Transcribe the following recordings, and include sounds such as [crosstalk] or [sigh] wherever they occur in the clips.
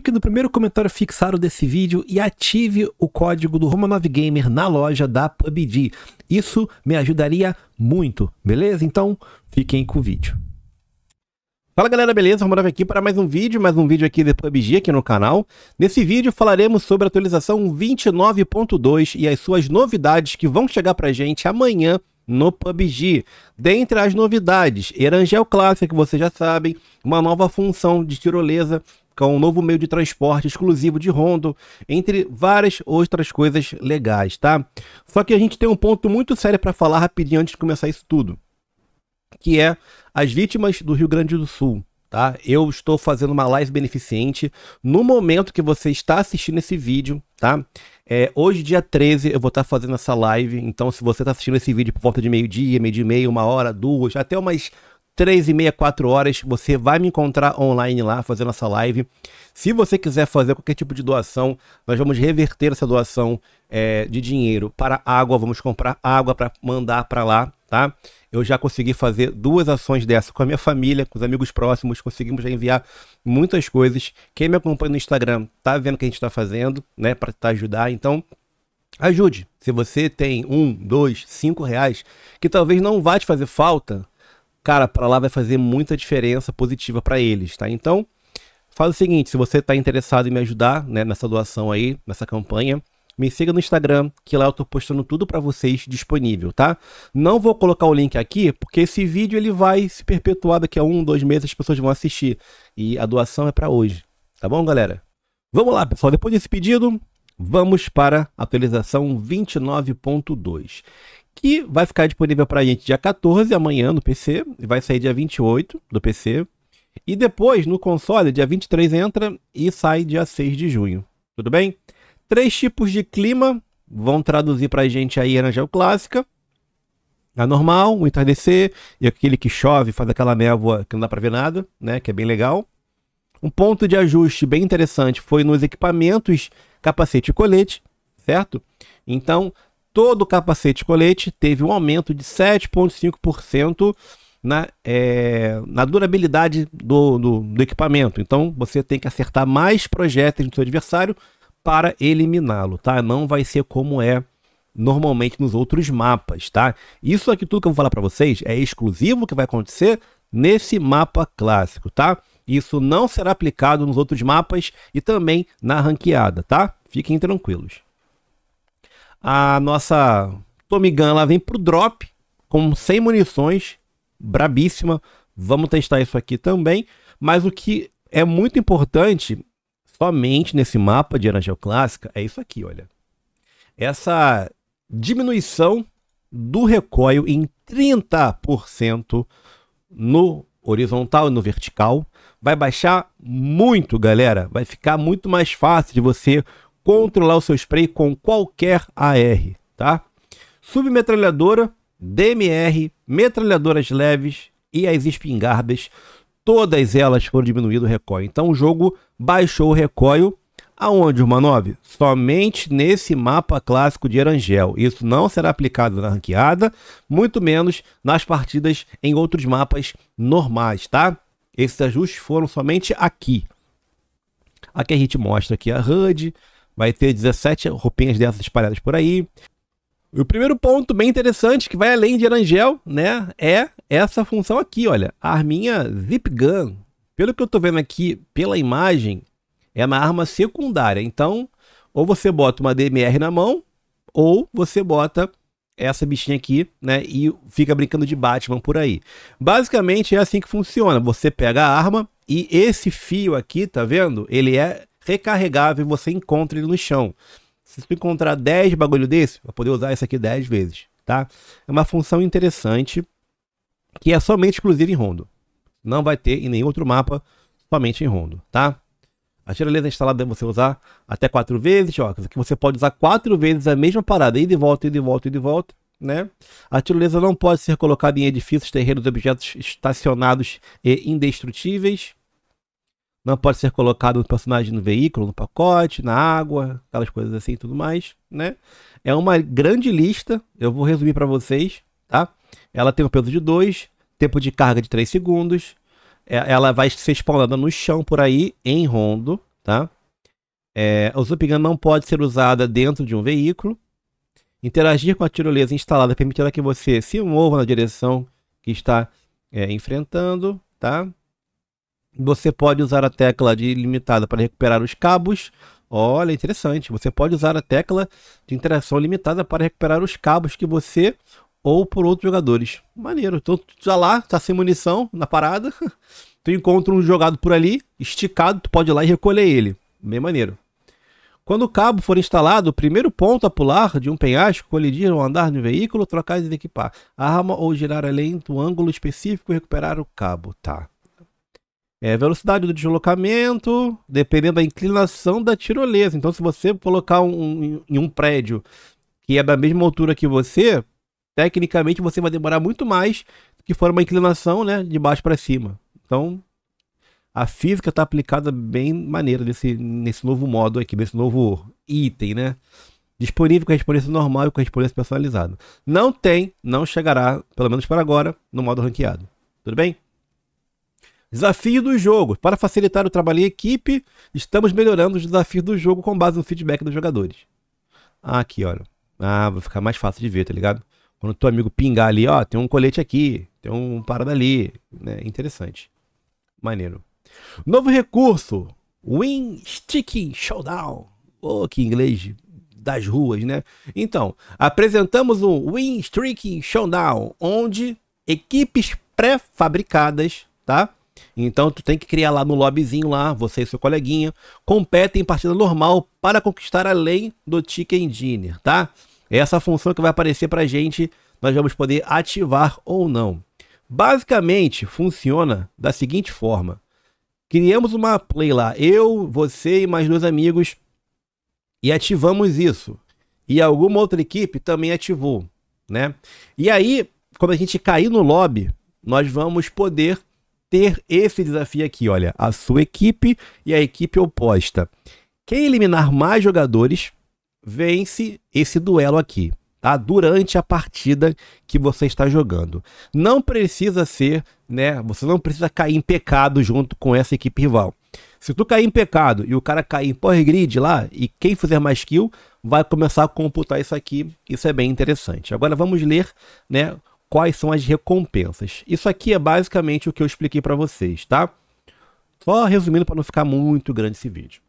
clique no primeiro comentário fixado desse vídeo e ative o código do roma gamer na loja da PUBG. Isso me ajudaria muito, beleza? Então, fiquem com o vídeo. Fala galera, beleza? Romanov aqui para mais um vídeo, mais um vídeo aqui de PUBG aqui no canal. Nesse vídeo falaremos sobre a atualização 29.2 e as suas novidades que vão chegar para gente amanhã no PUBG. Dentre as novidades, Erangel Clássica, que vocês já sabem, uma nova função de tirolesa com um novo meio de transporte exclusivo de Rondo, entre várias outras coisas legais, tá? Só que a gente tem um ponto muito sério para falar rapidinho antes de começar isso tudo, que é as vítimas do Rio Grande do Sul. Tá? Eu estou fazendo uma live beneficente no momento que você está assistindo esse vídeo, tá? É, hoje, dia 13, eu vou estar tá fazendo essa live. Então, se você está assistindo esse vídeo por volta de meio-dia, meio-dia e meio, uma hora, duas, até umas três e meia, quatro horas, você vai me encontrar online lá fazendo essa live. Se você quiser fazer qualquer tipo de doação, nós vamos reverter essa doação é, de dinheiro para água. Vamos comprar água para mandar para lá, tá? Eu já consegui fazer duas ações dessa com a minha família, com os amigos próximos. Conseguimos já enviar muitas coisas. Quem me acompanha no Instagram tá vendo o que a gente está fazendo, né? Para tá ajudar. Então, ajude. Se você tem um, dois, cinco reais, que talvez não vá te fazer falta, cara, para lá vai fazer muita diferença positiva para eles, tá? Então, faz o seguinte, se você está interessado em me ajudar, né, nessa doação aí, nessa campanha, me siga no Instagram, que lá eu tô postando tudo para vocês disponível, tá? Não vou colocar o link aqui, porque esse vídeo ele vai se perpetuar daqui a um, dois meses, as pessoas vão assistir. E a doação é para hoje, tá bom, galera? Vamos lá, pessoal, depois desse pedido, vamos para a atualização 29.2 que vai ficar disponível para a gente dia 14, amanhã, no PC, vai sair dia 28 do PC. E depois, no console, dia 23 entra e sai dia 6 de junho. Tudo bem? Três tipos de clima vão traduzir para a gente aí na geoclássica. A normal, o entardecer, e aquele que chove, faz aquela névoa que não dá para ver nada, né? Que é bem legal. Um ponto de ajuste bem interessante foi nos equipamentos, capacete e colete, certo? Então, todo capacete colete teve um aumento de 7,5% na, é, na durabilidade do, do, do, equipamento. Então você tem que acertar mais projéteis no seu adversário para eliminá-lo, tá? Não vai ser como é normalmente nos outros mapas, tá? Isso aqui tudo que eu vou falar para vocês é exclusivo que vai acontecer nesse mapa clássico, tá? Isso não será aplicado nos outros mapas e também na ranqueada, tá? Fiquem tranquilos. A nossa Tommy Gun, ela vem pro drop com 100 munições, brabíssima. Vamos testar isso aqui também. Mas o que é muito importante, somente nesse mapa de Erangel Clássica, é isso aqui, olha. Essa diminuição do recoil em 30% no horizontal e no vertical. Vai baixar muito, galera. Vai ficar muito mais fácil de você controlar o seu spray com qualquer AR, tá? Submetralhadora, DMR, metralhadoras leves e as espingardas, todas elas foram diminuído o recoil. Então o jogo baixou o recoil aonde, Urmanov? Somente nesse mapa clássico de Erangel. Isso não será aplicado na ranqueada, muito menos nas partidas em outros mapas normais, tá? Esses ajustes foram somente aqui. Aqui a gente mostra aqui a HUD, Vai ter 17 roupinhas dessas espalhadas por aí. E o primeiro ponto bem interessante, que vai além de Erangel, né? É essa função aqui, olha. A arminha Zip Gun. Pelo que eu estou vendo aqui, pela imagem, é uma arma secundária. Então, ou você bota uma DMR na mão, ou você bota essa bichinha aqui, né? E fica brincando de Batman por aí. Basicamente é assim que funciona. Você pega a arma e esse fio aqui, tá vendo? Ele é recarregável você encontra ele no chão. Se tu encontrar 10 bagulho desse, vai poder usar esse aqui 10 vezes, tá? É uma função interessante que é somente exclusiva em Rondo. Não vai ter em nenhum outro mapa, somente em Rondo, tá? A tirolesa instalada você usar até quatro vezes, ó. Aqui você pode usar quatro vezes a mesma parada, e de volta, e de volta, e de volta, né? A tirolesa não pode ser colocada em edifícios, terrenos, objetos estacionados e indestrutíveis não pode ser colocado o personagem no veículo, no pacote, na água, aquelas coisas assim e tudo mais, né? É uma grande lista, eu vou resumir para vocês, tá? Ela tem um peso de 2, tempo de carga de 3 segundos, é, ela vai ser spawnada no chão por aí, em rondo, tá? É, o Zupigan não pode ser usada dentro de um veículo. Interagir com a tirolesa instalada permitirá que você se mova na direção que está é, enfrentando, tá? Você pode usar a tecla de limitada para recuperar os cabos. Olha, interessante. Você pode usar a tecla de interação limitada para recuperar os cabos que você ou por outros jogadores. Maneiro. Então, tu tá lá, tá sem munição na parada. [laughs] Tu encontra um jogado por ali, esticado, tu pode ir lá e recolher ele. Bem maneiro. Quando o cabo for instalado, o primeiro ponto a pular de um penhasco, colidir ou andar no veículo, trocar e desequipar. Arma ou girar além do ângulo específico e recuperar o cabo. Tá. É, velocidade do deslocamento, dependendo da inclinação da tirolesa. Então, se você colocar um, um, em um prédio que é da mesma altura que você, tecnicamente você vai demorar muito mais do que for uma inclinação né, de baixo para cima. Então, a física está aplicada bem maneira nesse, nesse novo modo aqui, nesse novo item, né? Disponível correspondência normal e correspondência personalizada. Não tem, não chegará, pelo menos para agora, no modo ranqueado. Tudo bem? Desafio do jogo. Para facilitar o trabalho em equipe, estamos melhorando os desafios do jogo com base no feedback dos jogadores. Ah, aqui, olha. Ah, vai ficar mais fácil de ver, tá ligado? Quando o teu amigo pingar ali, ó, tem um colete aqui, tem um parada ali. Né? Interessante. Maneiro. Novo recurso. Win Sticking Showdown. Oh, que inglês das ruas, né? Então, apresentamos o Win Streaking Showdown, onde equipes pré-fabricadas, tá? Então tu tem que criar lá no lobbyzinho lá, você e seu coleguinha, competem em partida normal para conquistar além do Ticket Engineer, tá? É essa função que vai aparecer pra gente, nós vamos poder ativar ou não. Basicamente funciona da seguinte forma. Criamos uma play lá, eu, você e mais dois amigos, e ativamos isso. E alguma outra equipe também ativou, né? E aí, quando a gente cair no lobby, nós vamos poder ter esse desafio aqui, olha, a sua equipe e a equipe oposta. Quem eliminar mais jogadores vence esse duelo aqui, tá? Durante a partida que você está jogando. Não precisa ser, né, você não precisa cair em pecado junto com essa equipe rival. Se tu cair em pecado e o cara cair em power grid lá, e quem fizer mais kill vai começar a computar isso aqui. Isso é bem interessante. Agora vamos ler, né, quais são as recompensas. Isso aqui é basicamente o que eu expliquei para vocês, tá? Só resumindo para não ficar muito grande esse vídeo.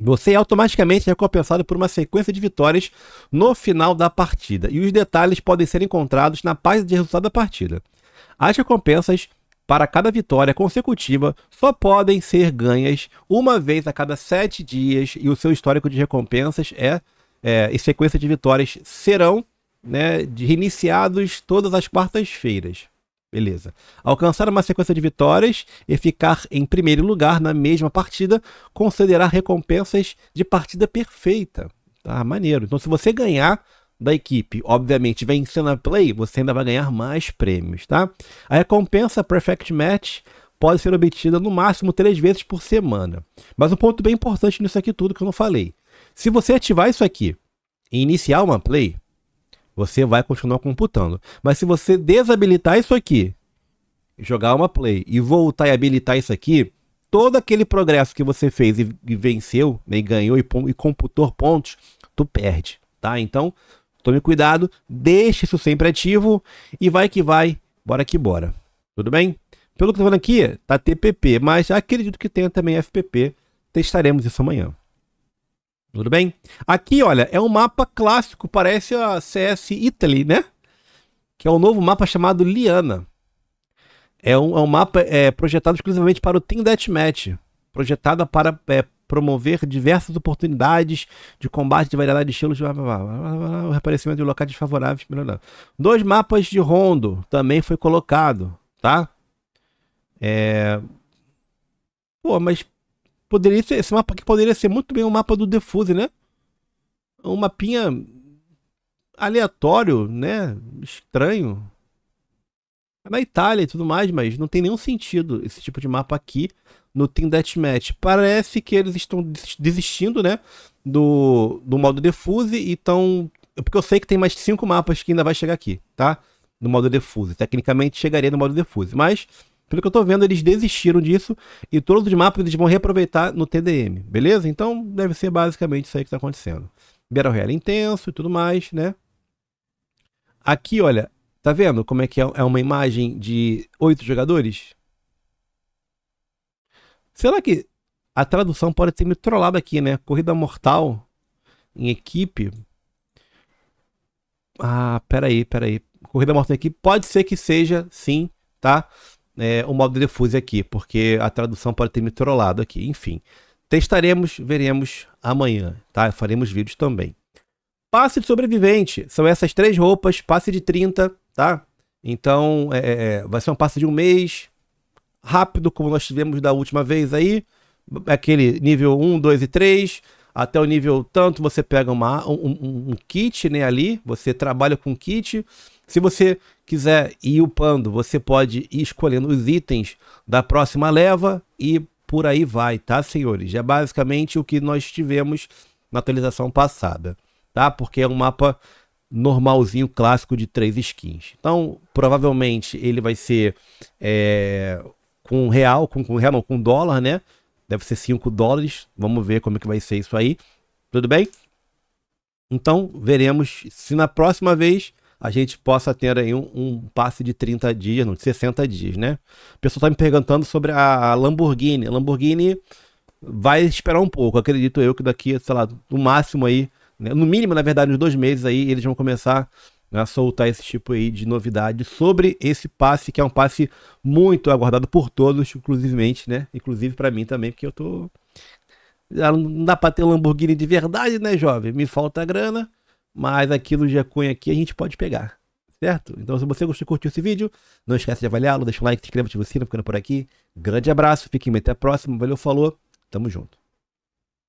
Você é automaticamente recompensado por uma sequência de vitórias no final da partida, e os detalhes podem ser encontrados na página de resultado da partida. As recompensas para cada vitória consecutiva só podem ser ganhas uma vez a cada sete dias, e o seu histórico de recompensas é, é e sequência de vitórias serão né, de reiniciados todas as quartas-feiras. Beleza. Alcançar uma sequência de vitórias e ficar em primeiro lugar na mesma partida concederá recompensas de partida perfeita. Tá maneiro. Então, se você ganhar da equipe, obviamente, vencendo a play, você ainda vai ganhar mais prêmios, tá? A recompensa Perfect Match pode ser obtida no máximo três vezes por semana. Mas um ponto bem importante nisso aqui tudo que eu não falei. Se você ativar isso aqui e iniciar uma play, você vai continuar computando. Mas se você desabilitar isso aqui, jogar uma play e voltar e habilitar isso aqui, todo aquele progresso que você fez e, venceu, né, e ganhou e, e computou pontos, tu perde, tá? Então, tome cuidado, deixe isso sempre ativo e vai que vai, bora que bora. Tudo bem? Pelo que eu tô falando aqui, tá TPP, mas acredito que tenha também FPP. Testaremos isso amanhã. Tudo bem? Aqui, olha, é um mapa clássico, parece a CS Italy, né? Que é um novo mapa chamado Liana. É um, é um mapa é, projetado exclusivamente para o Team Deathmatch. Projetada para é, promover diversas oportunidades de combate de variedade de estilos, blá, blá, blá, o reaparecimento de locais desfavoráveis, melhorando. Dois mapas de rondo também foi colocado, tá? É... Pô, mas Poderia ser esse mapa que poderia ser muito bem o um mapa do Defuse, né? Um mapinha aleatório, né? Estranho. É na Itália e tudo mais, mas não tem nenhum sentido esse tipo de mapa aqui no Team Deathmatch. Parece que eles estão desistindo, né? Do, do modo Defuse e estão. Porque eu sei que tem mais cinco mapas que ainda vai chegar aqui, tá? No modo Defuse. Tecnicamente chegaria no modo Defuse, mas pelo que eu tô vendo, eles desistiram disso e todos os mapas eles vão reaproveitar no TDM, beleza? Então deve ser basicamente isso aí que tá acontecendo. Battle Royale intenso e tudo mais, né? Aqui, olha, tá vendo como é que é, é uma imagem de oito jogadores? Será que a tradução pode ter me trollado aqui, né? Corrida mortal em equipe. Ah, peraí, peraí. Corrida mortal em equipe pode ser que seja, sim, tá? é, o modo defuse aqui, porque a tradução pode ter me trollado aqui. Enfim, testaremos, veremos amanhã, tá? Faremos vídeos também. Passe de sobrevivente, são essas três roupas, passe de 30, tá? Então, é, é, é, vai ser um passe de um mês, rápido, como nós tivemos da última vez aí, aquele nível 1, 2 e 3, até o nível tanto, você pega uma, um, um, um kit né, ali, você trabalha com kit, se você quiser ir upando, você pode ir escolhendo os itens da próxima leva e por aí vai, tá, senhores? É basicamente o que nós tivemos na atualização passada, tá? Porque é um mapa normalzinho, clássico de três skins. Então, provavelmente ele vai ser é, com real, com, com real não, com dólar, né? Deve ser 5 dólares. Vamos ver como é que vai ser isso aí. Tudo bem? Então, veremos se na próxima vez a gente possa ter aí um, um, passe de 30 dias, não, de 60 dias, né? O pessoal está me perguntando sobre a Lamborghini. A Lamborghini vai esperar um pouco, acredito eu que daqui, sei lá, no máximo aí, né? no mínimo, na verdade, uns dois meses aí, eles vão começar né, a soltar esse tipo aí de novidade sobre esse passe, que é um passe muito aguardado por todos, inclusivamente, né? Inclusive para mim também, porque eu tô... Não dá para ter Lamborghini de verdade, né, jovem? Me falta grana, mas aqui no Gcunha aqui a gente pode pegar, certo? Então se você gostou e curtiu esse vídeo, não esquece de avaliá-lo, deixa o like, se inscreva, ativa o sino, ficando por aqui. Grande abraço, fiquem bem, até a próxima, valeu, falou, tamo junto.